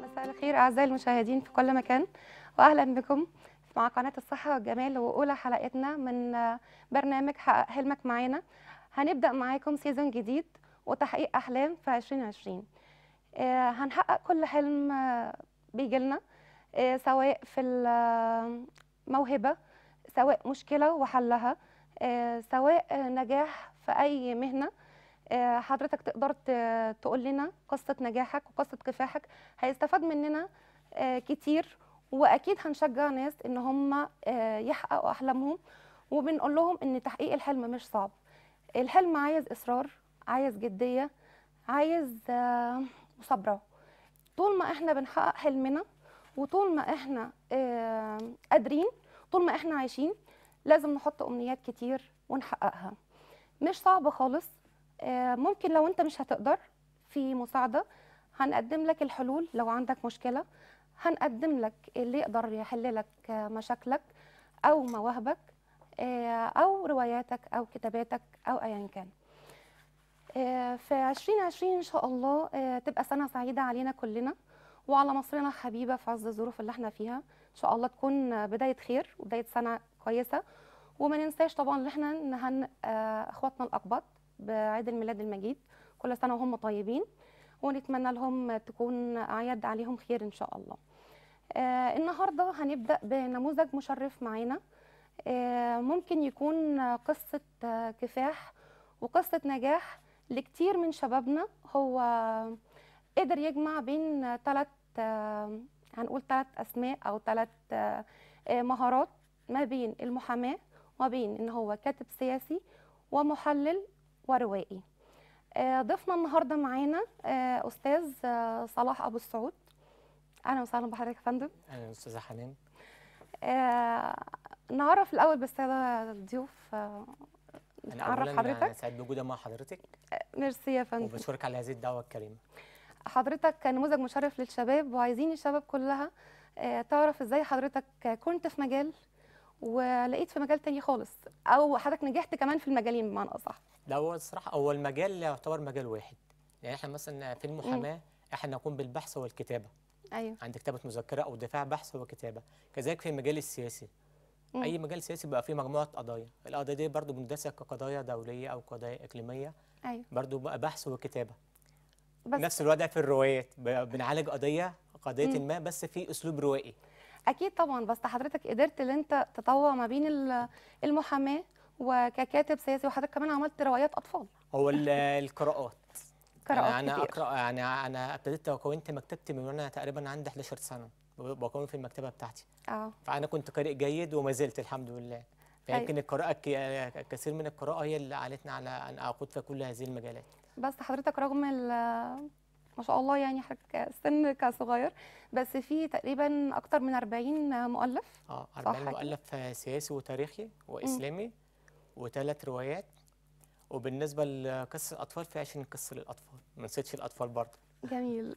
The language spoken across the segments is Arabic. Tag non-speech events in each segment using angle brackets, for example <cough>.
مساء الخير أعزائي المشاهدين في كل مكان وأهلا بكم مع قناة الصحة والجمال وأولى حلقتنا من آه، برنامج حقق حلمك معانا هنبدأ معاكم سيزون جديد وتحقيق أحلام في 2020 آه، هنحقق كل حلم آه، بيجي لنا سواء في الموهبة سواء مشكلة وحلها سواء نجاح في أي مهنة آه، حضرتك تقدر تقول لنا قصه نجاحك وقصه كفاحك هيستفاد مننا آه، كتير واكيد هنشجع ناس ان هم آه، يحققوا احلامهم وبنقول لهم ان تحقيق الحلم مش صعب الحلم عايز اصرار عايز جديه عايز مثابره طول ما احنا بنحقق حلمنا وطول ما احنا قادرين طول ما احنا عايشين لازم نحط امنيات كتير ونحققها مش صعب خالص آه، ممكن لو انت مش هتقدر في مساعده هنقدم لك الحلول لو عندك مشكله هنقدم لك اللي يقدر يحل لك مشاكلك او مواهبك آه، او رواياتك او كتاباتك او ايا كان آه، في 2020 ان شاء الله تبقى سنه سعيده علينا كلنا وعلى مصرنا الحبيبه في عز الظروف اللي احنا فيها ان شاء الله تكون بدايه خير وبدايه سنه كويسه وما ننساش طبعا ان احنا نهن اخواتنا الاقباط بعيد الميلاد المجيد كل سنه وهم طيبين ونتمنى لهم تكون اعياد عليهم خير ان شاء الله آه النهارده هنبدا بنموذج مشرف معانا آه ممكن يكون قصه آه، كفاح وقصه نجاح لكتير من شبابنا هو قدر يجمع بين ثلاث آه، هنقول ثلاث اسماء او ثلاث آه، مهارات ما بين المحاماه وما بين ان هو كاتب سياسي ومحلل وروائي آه، ضيفنا النهارده معانا آه، استاذ آه، صلاح ابو السعود اهلا وسهلا بحضرتك يا فندم اهلا استاذه حنان نعرف الاول بس يا ضيوف نعرف حضرتك انا سعيد بوجودي مع حضرتك ميرسي يا فندم وبشكرك على هذه الدعوه الكريمه حضرتك نموذج مشرف للشباب وعايزين الشباب كلها تعرف ازاي حضرتك كنت في مجال ولقيت في مجال تاني خالص او حضرتك نجحت كمان في المجالين بمعنى اصح لا هو الصراحه هو المجال يعتبر مجال واحد يعني احنا مثلا في المحاماه مم. احنا نقوم بالبحث والكتابه ايوه عند كتابه مذكره او دفاع بحث وكتابه كذلك في المجال السياسي مم. اي مجال سياسي بيبقى فيه مجموعه قضايا القضايا دي برضو بندرسها كقضايا دوليه او قضايا اقليميه ايوه برضو بقى بحث وكتابه بس. نفس الوضع في الروايات بنعالج قضيه قضيه مم. ما بس في اسلوب روائي اكيد طبعا بس حضرتك قدرت ان انت تطوع ما بين المحاماه وككاتب سياسي وحضرتك كمان عملت روايات اطفال هو القراءات قراءات يعني انا اقرا يعني انا ابتديت كونت مكتبتي من وانا تقريبا عندي 11 سنه بكون في المكتبه بتاعتي اه فانا كنت قارئ جيد وما زلت الحمد لله فيمكن القراءه كثير من القراءه هي اللي علتنا على ان اقود في كل هذه المجالات بس حضرتك رغم ما شاء الله يعني حضرتك سن كصغير بس في تقريبا اكتر من 40 مؤلف اه 40 مؤلف سياسي وتاريخي واسلامي وثلاث روايات وبالنسبه لقصه الاطفال في 20 قصه للاطفال ما نسيتش الاطفال برضه جميل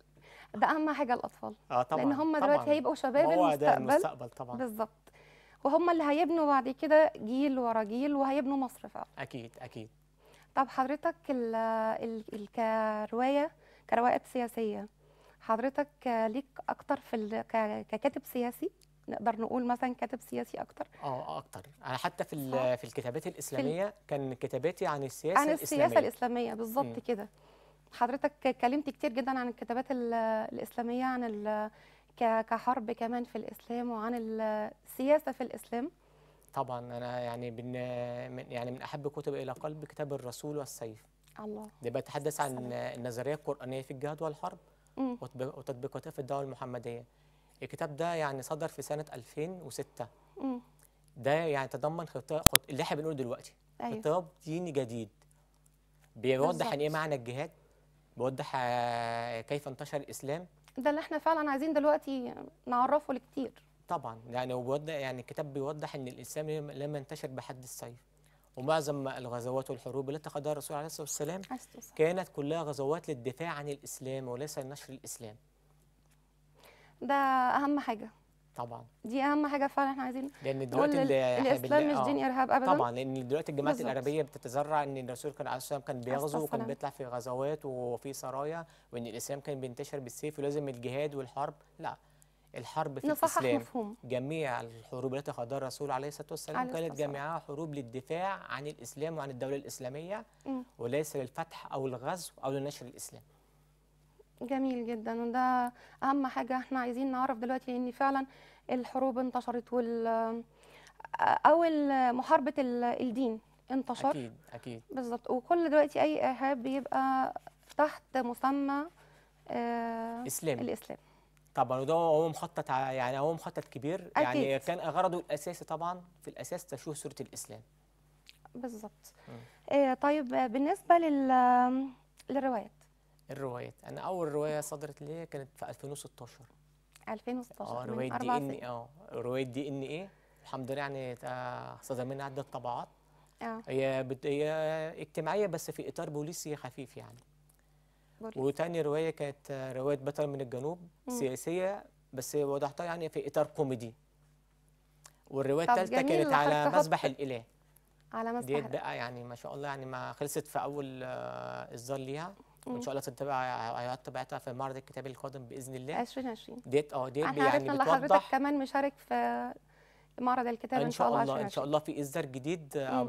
ده اهم حاجه الاطفال اه طبعا لان هم دلوقتي هيبقوا شباب المستقبل ده المستقبل طبعا بالظبط وهم اللي هيبنوا بعد كده جيل ورا جيل وهيبنوا مصر فعلا اكيد اكيد طب حضرتك ال ال كروايه كروائد سياسيه حضرتك ليك اكتر في ككاتب سياسي نقدر نقول مثلا كاتب سياسي اكتر اه اكتر انا حتى في في الكتابات الاسلاميه في كان كتاباتي عن السياسه عن السياسه الاسلاميه, الإسلامية بالظبط كده حضرتك اتكلمت كتير جدا عن الكتابات الاسلاميه عن ال كحرب كمان في الاسلام وعن السياسه في الاسلام طبعا انا يعني من يعني من احب كتب الى قلب كتاب الرسول والسيف الله نبقى نتحدث عن النظريه القرانيه في الجهاد والحرب مم. وتطبيقاتها في الدوله المحمديه الكتاب ده يعني صدر في سنه 2006 مم. ده يعني تضمن خطاب خط... اللي احنا بنقوله دلوقتي أيوه. خطاب ديني جديد بيوضح ان ايه معنى الجهاد بيوضح آه، كيف انتشر الاسلام ده اللي احنا فعلا عايزين دلوقتي نعرفه لكتير طبعا يعني وبيوضح يعني الكتاب بيوضح ان الاسلام لما انتشر بحد السيف ومعظم الغزوات والحروب التي قدها الرسول عليه الصلاه والسلام كانت كلها غزوات للدفاع عن الاسلام وليس لنشر الاسلام. ده اهم حاجه. طبعا دي اهم حاجه فعلا احنا عايزين لان دلوقتي الاسلام مش دين آه، ارهاب ابدا طبعا لان دلوقتي الجماعات العربيه بتتذرع ان الرسول كان عليه الصلاه والسلام كان بيغزو وكان بيطلع في غزوات وفي سرايا وان الاسلام كان بينتشر بالسيف ولازم الجهاد والحرب لا الحرب في الإسلام مفهوم. جميع الحروب التي خاضها الرسول عليه الصلاة والسلام عليه كانت جميعها حروب للدفاع عن الإسلام وعن الدولة الإسلامية م. وليس للفتح أو الغزو أو لنشر الإسلام جميل جدا وده أهم حاجة احنا عايزين نعرف دلوقتي ان فعلا الحروب انتشرت وال أو محاربة الدين انتشر أكيد أكيد بالظبط وكل دلوقتي أي إرهاب بيبقى تحت مسمى آه إسلام الإسلام طبعا وده هو مخطط يعني هو مخطط كبير يعني أكيد. يعني كان غرضه الاساسي طبعا في الاساس تشويه صوره الاسلام بالظبط إيه طيب بالنسبه لل للروايات الروايات انا اول روايه صدرت لي كانت في 2016 2016 اه روايه دي ان اه روايه دي ان ايه الحمد لله يعني آه، صدر منها عده طبعات اه هي بت... هي اجتماعيه بس في اطار بوليسي خفيف يعني برضه وتاني روايه كانت روايه بطل من الجنوب مم. سياسيه بس وضحتها يعني في اطار كوميدي والروايه الثالثه كانت على مسبح الاله على مسبح ديت بقى يعني ما شاء الله يعني ما خلصت في اول آه، اصدار ليها وان شاء الله تتبع طبيعتها في معرض الكتاب القادم باذن الله 2020 ديت اه ديت يعني بتوضح حضرتك كمان مشارك في معرض الكتاب آه، ان شاء الله, الله ان شاء الله في اصدار جديد آه،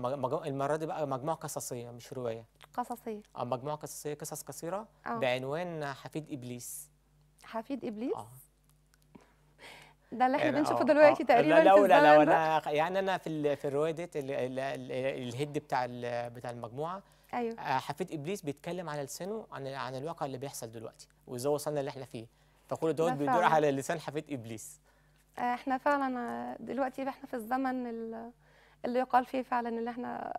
المره دي بقى مجموعه قصصيه مش روايه قصصيه اه مجموعه قصصيه قصص قصيره أوه. بعنوان حفيد ابليس حفيد ابليس آه. ده اللي احنا بنشوفه آه، دلوقتي تقريبا لا لا لا, لا انا يعني انا في في الروايه ديت الهيد بتاع بتاع المجموعه ايوه حفيد ابليس بيتكلم على لسانه عن عن الواقع اللي بيحصل دلوقتي وازاي وصلنا اللي احنا فيه فكل دوت بيدور على لسان حفيد ابليس احنا فعلا دلوقتي احنا في الزمن اللي يقال فيه فعلا ان احنا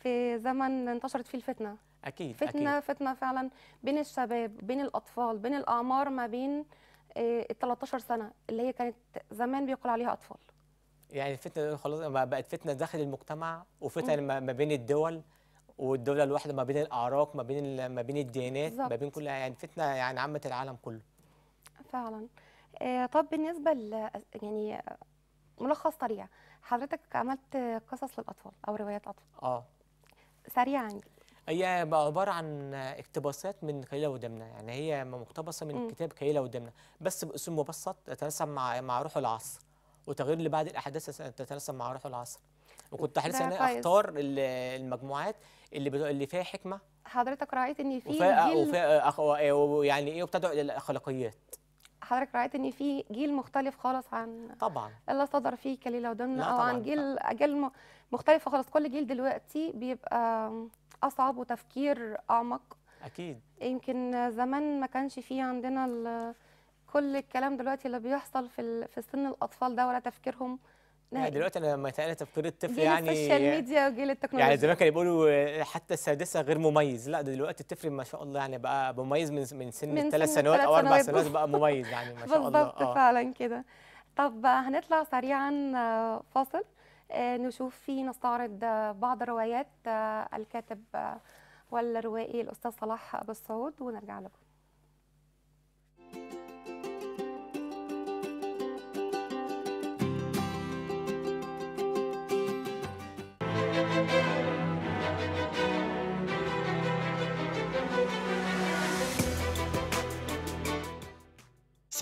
في زمن انتشرت فيه الفتنه اكيد فتنه أكيد. فتنه فعلا بين الشباب بين الاطفال بين الاعمار ما بين آه، ال 13 سنه اللي هي كانت زمان بيقول عليها اطفال يعني الفتنه خلاص بقت فتنه داخل المجتمع وفتنه ما بين الدول والدوله الواحده ما بين الاعراق ما بين ما بين الديانات ما بين كل يعني فتنه يعني عامه العالم كله فعلا آه، طب بالنسبه ل يعني ملخص سريع حضرتك عملت قصص للاطفال او روايات اطفال اه سريعا يعني. هي عباره عن اقتباسات من كليله ودمنه يعني هي مقتبسه من م. كتاب كليله ودمنه بس باسلوب مبسط تتناسب مع مع روح العصر وتغيير لبعض الاحداث تتناسب مع روح العصر وكنت حريص ان اختار المجموعات اللي اللي فيها حكمه حضرتك رايت ان في وفيها وفيها يعني ايه وابتدوا الى الاخلاقيات حضرتك رايت ان في جيل مختلف خالص عن طبعا اللي صدر فيه كليله ودمنا او عن جيل اجيال مختلفه خالص كل جيل دلوقتي بيبقى اصعب وتفكير اعمق اكيد يمكن زمان ما كانش فيه عندنا كل الكلام دلوقتي اللي بيحصل في في سن الاطفال ده ولا تفكيرهم يعني دلوقتي انا لما اتقال تفكير الطفل يعني السوشيال ميديا وجيل التكنولوجيا يعني زمان كانوا بيقولوا آه، حتى السادسه غير مميز لا دلوقتي الطفل ما شاء الله يعني بقى مميز من من سن الثلاث سنوات او اربع سنوات بقى مميز يعني ما شاء الله بالظبط آه. فعلا كده طب هنطلع سريعا آه، فاصل نشوف فيه نستعرض بعض روايات الكاتب والروائي الاستاذ صلاح ابو السعود ونرجع لكم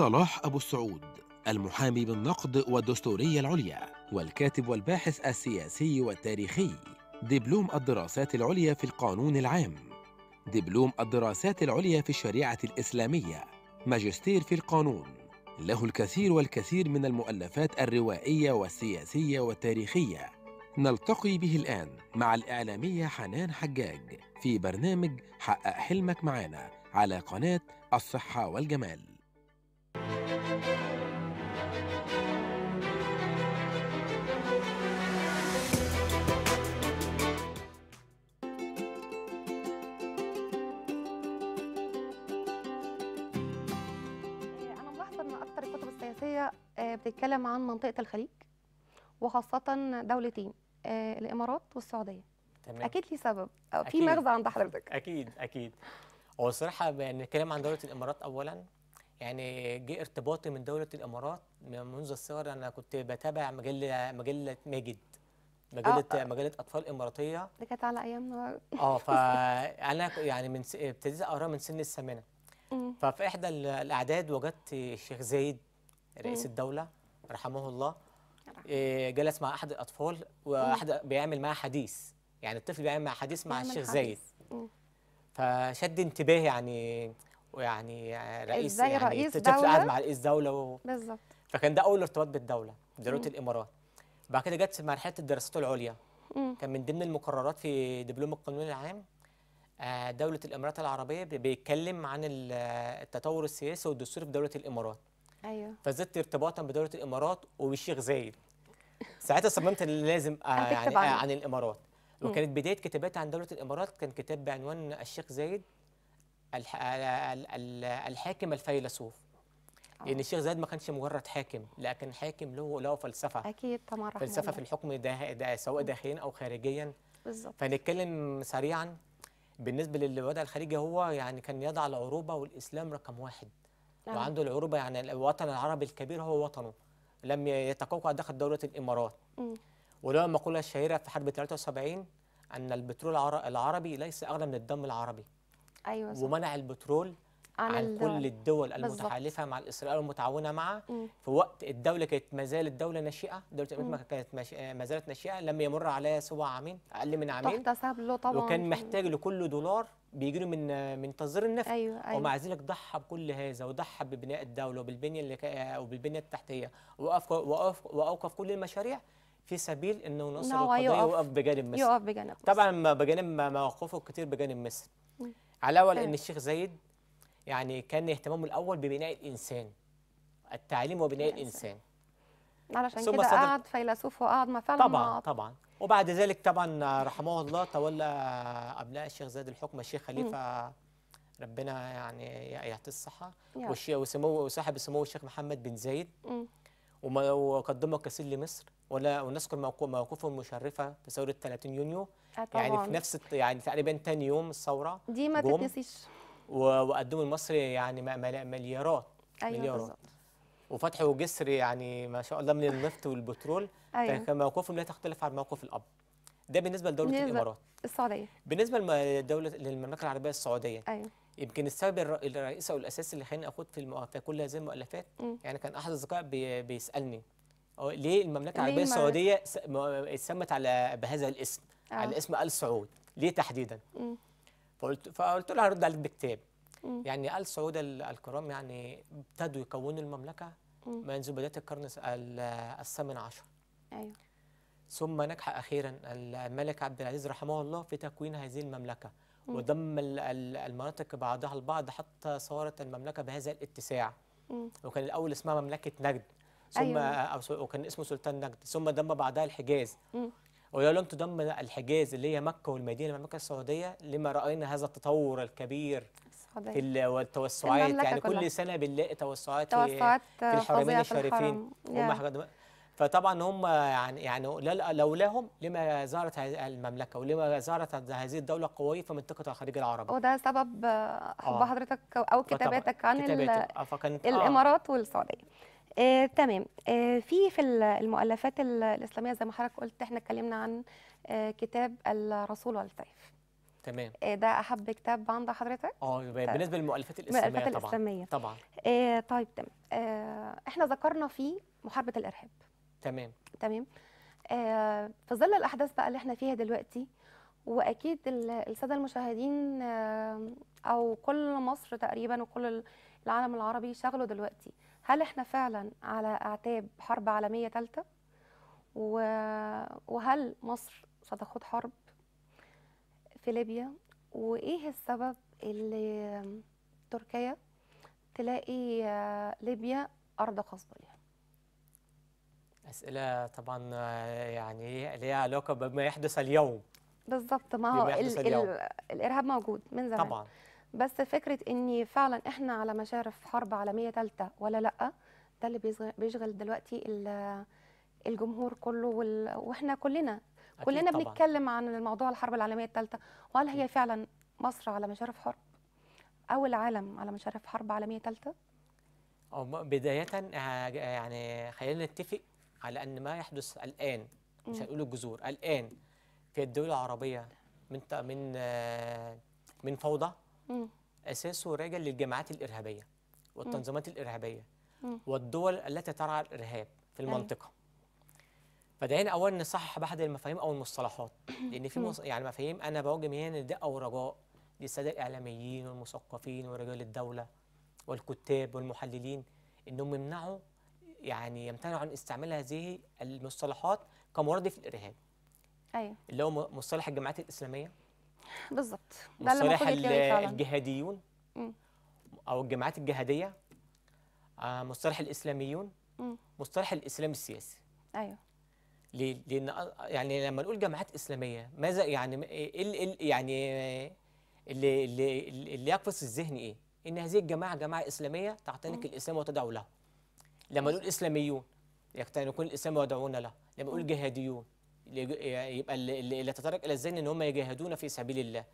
صلاح أبو السعود المحامي بالنقد والدستورية العليا والكاتب والباحث السياسي والتاريخي دبلوم الدراسات العليا في القانون العام دبلوم الدراسات العليا في الشريعة الإسلامية ماجستير في القانون له الكثير والكثير من المؤلفات الروائية والسياسية والتاريخية نلتقي به الآن مع الإعلامية حنان حجاج في برنامج حقق حلمك معانا على قناة الصحة والجمال من اكثر الكتب السياسيه آه، بتتكلم عن منطقه الخليج وخاصه دولتين آه، الامارات والسعوديه تمام. اكيد لي سبب أكيد. في مغزى عند حضرتك اكيد اكيد هو الصراحه بنتكلم عن دوله الامارات اولا يعني جه ارتباطي من دوله الامارات منذ الصغر انا كنت بتابع مجله مجله ماجد مجله آه. مجله اطفال اماراتيه دي كانت على ايامنا اه فانا يعني من ابتديت اقراها من سن الثامنه ففي احدى الاعداد وجدت الشيخ زايد رئيس الدوله رحمه آه، الله جلس مع احد الاطفال واحد بيعمل معاه حديث يعني الطفل بيعمل مع حديث مع الشيخ زايد فشد انتباهي يعني ويعني رئيس ازاي يعني رئيس الطفل قاعد مع رئيس دوله و... بالظبط فكان ده اول ارتباط بالدوله دوله الامارات بعد كده جت مرحله الدراسات العليا كان من ضمن المقررات في دبلوم القانون العام آه، دوله الامارات العربيه بيتكلم عن التطور السياسي والدستوري في دوله الامارات ايوه فزدت ارتباطا بدوله الامارات وبالشيخ زايد ساعتها صممت لازم آه، يعني آه، عن الامارات وكانت بدايه كتاباتي عن دوله الامارات كان كتاب بعنوان الشيخ زايد الحاكم الفيلسوف لان يعني الشيخ زايد ما كانش مجرد حاكم لكن حاكم له له فلسفه اكيد طبعا فلسفه في الحكم ده, ده سواء داخليا او خارجيا بالظبط فنتكلم سريعا بالنسبه للي بدأ الخليجي هو يعني كان يضع العروبه والاسلام رقم واحد نعم. وعنده العروبه يعني الوطن العربي الكبير هو وطنه لم يتقوقع داخل دوله الامارات ولو وله المقوله الشهيره في حرب 73 ان البترول العربي ليس اغلى من الدم العربي ايوه صح. ومنع البترول عن, عن كل الدول المتحالفه مع الاسرائيل والمتعاونه معها في وقت الدوله كانت ما زالت دوله ناشئه دوله الامارات كانت ما آه، زالت ناشئه لم يمر عليها سوى عامين اقل من عامين تحت له طبعا وكان محتاج لكل دولار بيجي له من آه، من تصدير النفط أيوة أيوة. ومع ذلك ضحى بكل هذا وضحى ببناء الدوله وبالبنيه اللي آه، وبالبنيه التحتيه ووقف ووقف واوقف كل المشاريع في سبيل انه نصر نعم، القضيه يقف بجانب مصر يقف بجانب مصر. طبعا بجانب مواقفه كتير بجانب مصر علاوه لان الشيخ زايد يعني كان اهتمامه الاول ببناء الانسان التعليم وبناء الانسان علشان كده قعد فيلسوف وقعد ما فعلا طبعا ما طبعا وبعد ذلك طبعا رحمه الله تولى ابناء الشيخ زاد الحكم الشيخ خليفه م. ربنا يعني يعطيه الصحه وسموه وصاحب سموه الشيخ محمد بن زايد وقدمه كسيل لمصر ولا ونذكر موقفه المشرفه في ثوره 30 يونيو طبعا. آه، يعني في نفس يعني تقريبا ثاني يوم الثوره دي ما تتنسيش وقدموا لمصر يعني مليارات أيوة مليارات وفتحوا جسر يعني ما شاء الله من النفط والبترول أيوة. فكان موقفهم لا تختلف عن موقف الاب ده بالنسبه لدوله بالنسبة الامارات السعوديه بالنسبه لدوله للمملكه العربيه السعوديه أيوة. يمكن السبب الرئيسي او الاساسي اللي خلاني اخوض في, في كل هذه المؤلفات م. يعني كان احد الاصدقاء بي بيسالني ليه المملكه العربيه السعوديه اتسمت على بهذا الاسم أوه. على آه. اسم ال سعود ليه تحديدا؟ م. فقلت فقلت له هرد عليك بكتاب يعني آل سعود الكرام يعني ابتدوا يكونوا المملكة منذ بداية القرن الثامن عشر أيوه. ثم نجح أخيرا الملك عبد العزيز رحمه الله في تكوين هذه المملكة مم. وضم المناطق بعضها البعض حتى صارت المملكة بهذا الاتساع مم. وكان الأول اسمها مملكة نجد ثم أيوة. وكان اسمه سلطان نجد ثم ضم بعدها الحجاز مم. ولو لم تضم الحجاز اللي هي مكة والمدينة المملكة السعودية لما رأينا هذا التطور الكبير السعودية والتوسعات يعني كلها. كل سنة بنلاقي توسعات, توسعات في الحرمين الشريفين الحرم. فطبعا هم يعني يعني لولاهم لما زارت المملكه ولما زارت هذه الدوله القويه في منطقه الخليج العربي وده سبب آه. حب آه. حضرتك او كتاباتك عن كتاباتك. آه، آه. الامارات والسعوديه آه، تمام آه، في في المؤلفات الاسلاميه زي ما حضرتك قلت احنا اتكلمنا عن آه، كتاب الرسول والسيف تمام آه، ده احب كتاب عند حضرتك اه بالنسبه للمؤلفات الاسلاميه المؤلفات طبعا الاسلاميه طبعا آه، طيب تمام آه، احنا ذكرنا فيه محاربه الارهاب تمام تمام آه، في ظل الاحداث بقى اللي احنا فيها دلوقتي واكيد الساده المشاهدين آه، او كل مصر تقريبا وكل العالم العربي شغله دلوقتي هل احنا فعلا على اعتاب حرب عالميه ثالثه وهل مصر ستخوض حرب في ليبيا وايه السبب اللي تركيا تلاقي ليبيا ارض قصب ليها اسئله طبعا يعني ليها علاقه بما يحدث اليوم بالظبط ما هو ال ال الارهاب موجود من زمان طبعا بس فكره ان فعلا احنا على مشارف حرب عالميه ثالثه ولا لا ده اللي بيشغل دلوقتي الجمهور كله وال... واحنا كلنا كلنا طبعًا. بنتكلم عن الموضوع الحرب العالميه الثالثه وهل هي فعلا مصر على مشارف حرب او العالم على مشارف حرب عالميه ثالثه بدايه آه، يعني خلينا نتفق على ان ما يحدث الان مش هنقول الجذور الان في الدول العربيه من من آه، من فوضى اساسه راجع للجماعات الارهابيه والتنظيمات الارهابيه والدول التي ترعى الارهاب في أيوه. المنطقه فدعينا اولا نصحح بعض المفاهيم او المصطلحات <coughs> لان في مص... يعني مفاهيم انا بواجه هنا ده او رجاء للساده الاعلاميين والمثقفين ورجال الدوله والكتاب والمحللين انهم يمنعوا يعني يمتنعوا عن استعمال هذه المصطلحات كمرادف الارهاب ايوه اللي هو مصطلح الجماعات الاسلاميه بالظبط ده اللي مصطلح الجهاديون او الجماعات الجهاديه آه، مصطلح الاسلاميون مصطلح الاسلام السياسي ايوه ليه؟ لان آه، يعني لما نقول جماعات اسلاميه ماذا يعني إيه،, إيه،, ايه يعني آه، اللي اللي اللي يقفز الذهن ايه؟ ان هذه الجماعه جماعه اسلاميه تعتنق الاسلام وتدعو له. لما نقول اسلاميون يقتنقون الاسلام ويدعون له، لما نقول جهاديون يبقى اللي يتطرق الى الذهن ان هم يجاهدون في سبيل الله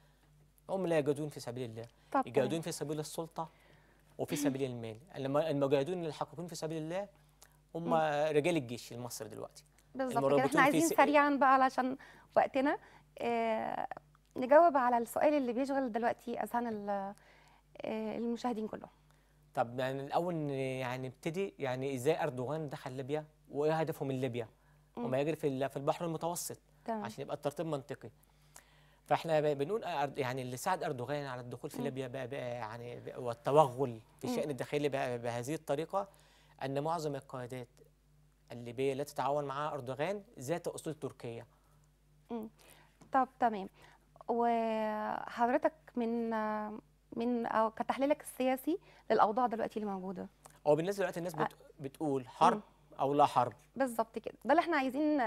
هم لا يجاهدون في سبيل الله طبعا. يجاهدون في سبيل السلطه وفي <laughs> سبيل المال لما المجاهدون الحقيقيين في سبيل الله هم رجال الجيش المصري دلوقتي بالظبط احنا عايزين سريعا بقى علشان وقتنا آه، نجاوب على السؤال اللي بيشغل دلوقتي اذهان آه، المشاهدين كلهم طب يعني الاول يعني نبتدي يعني ازاي اردوغان دخل ليبيا وايه هدفه من ليبيا وما يجري في في البحر المتوسط تمام. عشان يبقى الترتيب منطقي فاحنا بنقول يعني اللي ساعد اردوغان على الدخول في ليبيا بقى, بقى يعني بقى والتوغل في الشان الداخلي بقى بهذه الطريقه ان معظم القيادات الليبيه التي تتعاون مع اردوغان ذات اصول تركيه. طب تمام وحضرتك من من او كتحليلك السياسي للأوضاع دلوقتي اللي موجوده هو بالنسبه دلوقتي الناس بتقول حرب او لا حرب بالظبط كده ده اللي احنا عايزين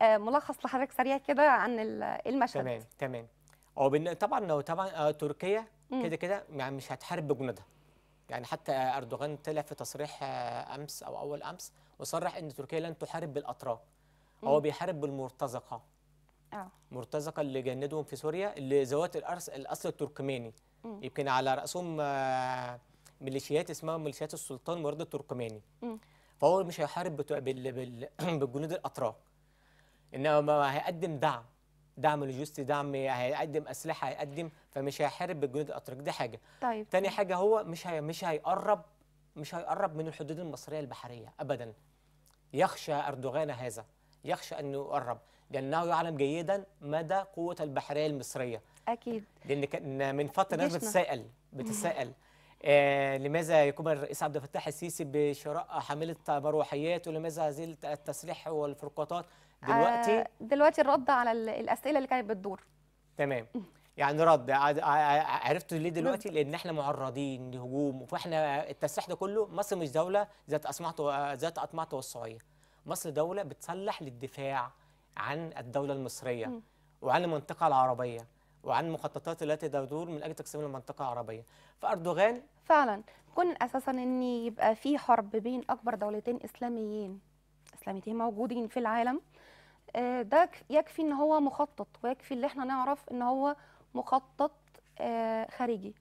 آه، ملخص لحضرتك سريع كده عن إيه المشهد تمام تمام هو طبعا لو طبعا آه، تركيا كده كده يعني مش هتحارب بجنودها يعني حتى اردوغان طلع في تصريح آه، امس او اول امس وصرح ان تركيا لن تحارب بالاتراك هو بيحارب بالمرتزقه اه مرتزقه اللي جندهم في سوريا اللي ذوات الاصل التركماني يمكن على راسهم ميليشيات اسمها ميليشيات السلطان مراد التركماني فهو مش هيحارب بال... بال... <clears throat> بالجنود الاتراك انما هيقدم دعم دعم لوجستي دعم هيقدم اسلحه هيقدم فمش هيحارب بالجنود الاتراك دي حاجه طيب تاني حاجه هو مش هي... مش هيقرب مش هيقرب من الحدود المصريه البحريه ابدا يخشى اردوغان هذا يخشى انه يقرب لانه يعلم جيدا مدى قوه البحريه المصريه اكيد لان كان من فتره الناس بتتساءل بتتساءل آه، لماذا يقوم الرئيس عبد الفتاح السيسي بشراء حاملة مروحيات ولماذا هذه التسليح والفرقاطات آه، دلوقتي؟ آه دلوقتي الرد على الأسئلة اللي كانت بتدور تمام يعني رد عرفت ليه نعم. دلوقتي لان احنا معرضين لهجوم فاحنا التسليح ده كله مصر مش دوله ذات اطماع ذات اطماع توسعيه مصر دوله بتسلح للدفاع عن الدوله المصريه وعن المنطقه العربيه وعن مخططات التي تدور من اجل تقسيم المنطقه العربيه فاردوغان فعلا كون اساسا ان يبقى في حرب بين اكبر دولتين اسلاميين اسلاميتين موجودين في العالم آه، ده يكفي ان هو مخطط ويكفي اللي احنا نعرف ان هو مخطط آه، خارجي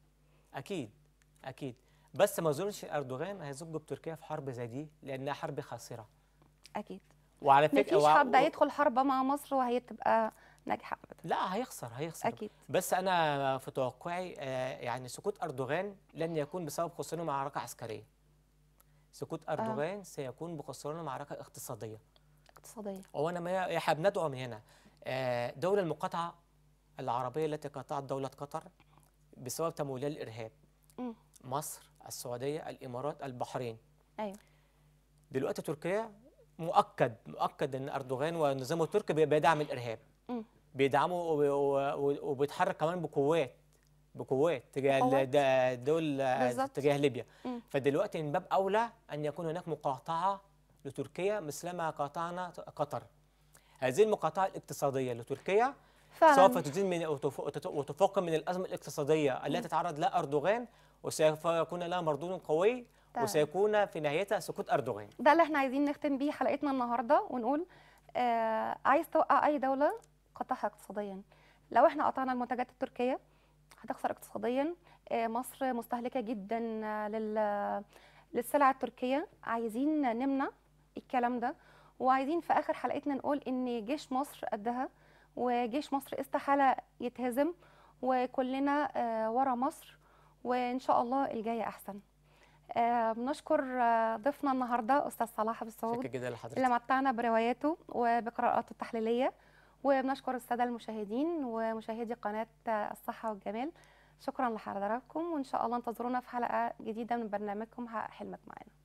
اكيد اكيد بس ما اظنش اردوغان هيزج بتركيا في حرب زي دي لانها حرب خاسره اكيد وعلى فكره مفيش حد هيدخل حرب مع مصر وهي تبقى ناجحه لا هيخسر هيخسر اكيد بس انا في توقعي آه، يعني سقوط اردوغان لن يكون بسبب خسرانه معركه عسكريه سقوط آه. اردوغان آه. سيكون بخسرانه معركه اقتصاديه اقتصاديه هو انا ما احنا بندعو من هنا آه، دول المقاطعه العربيه التي قاطعت دوله قطر بسبب الارهاب م. مصر السعوديه الامارات البحرين ايوه دلوقتي تركيا مؤكد مؤكد ان اردوغان ونظامه التركي بيدعم الارهاب م. بيدعموا وبيتحرك كمان بقوات بقوات تجاه الدول تجاه ليبيا م. فدلوقتي من باب اولى ان يكون هناك مقاطعه لتركيا مثلما قاطعنا قطر هذه المقاطعه الاقتصاديه لتركيا فعلا. سوف تزيد من وتفاقم من الازمه الاقتصاديه التي تتعرض لها اردوغان وسوف يكون لها مردود قوي طيب. وسيكون في نهايتها سقوط اردوغان ده اللي احنا عايزين نختم بيه حلقتنا النهارده ونقول آه عايز توقع اي دوله قطعها اقتصاديا لو احنا قطعنا المنتجات التركيه هتخسر اقتصاديا آه، مصر مستهلكه جدا آه، لل للسلع التركيه عايزين نمنع الكلام ده وعايزين في اخر حلقتنا نقول ان جيش مصر قدها وجيش مصر استحاله يتهزم وكلنا آه، ورا مصر وان شاء الله الجايه احسن بنشكر ضيفنا النهارده استاذ صلاح بالسعود اللي متعنا برواياته وبقراءاته التحليليه وبنشكر الساده المشاهدين ومشاهدي قناه الصحه والجمال شكرا لحضراتكم وان شاء الله انتظرونا في حلقه جديده من برنامجكم حلمك معانا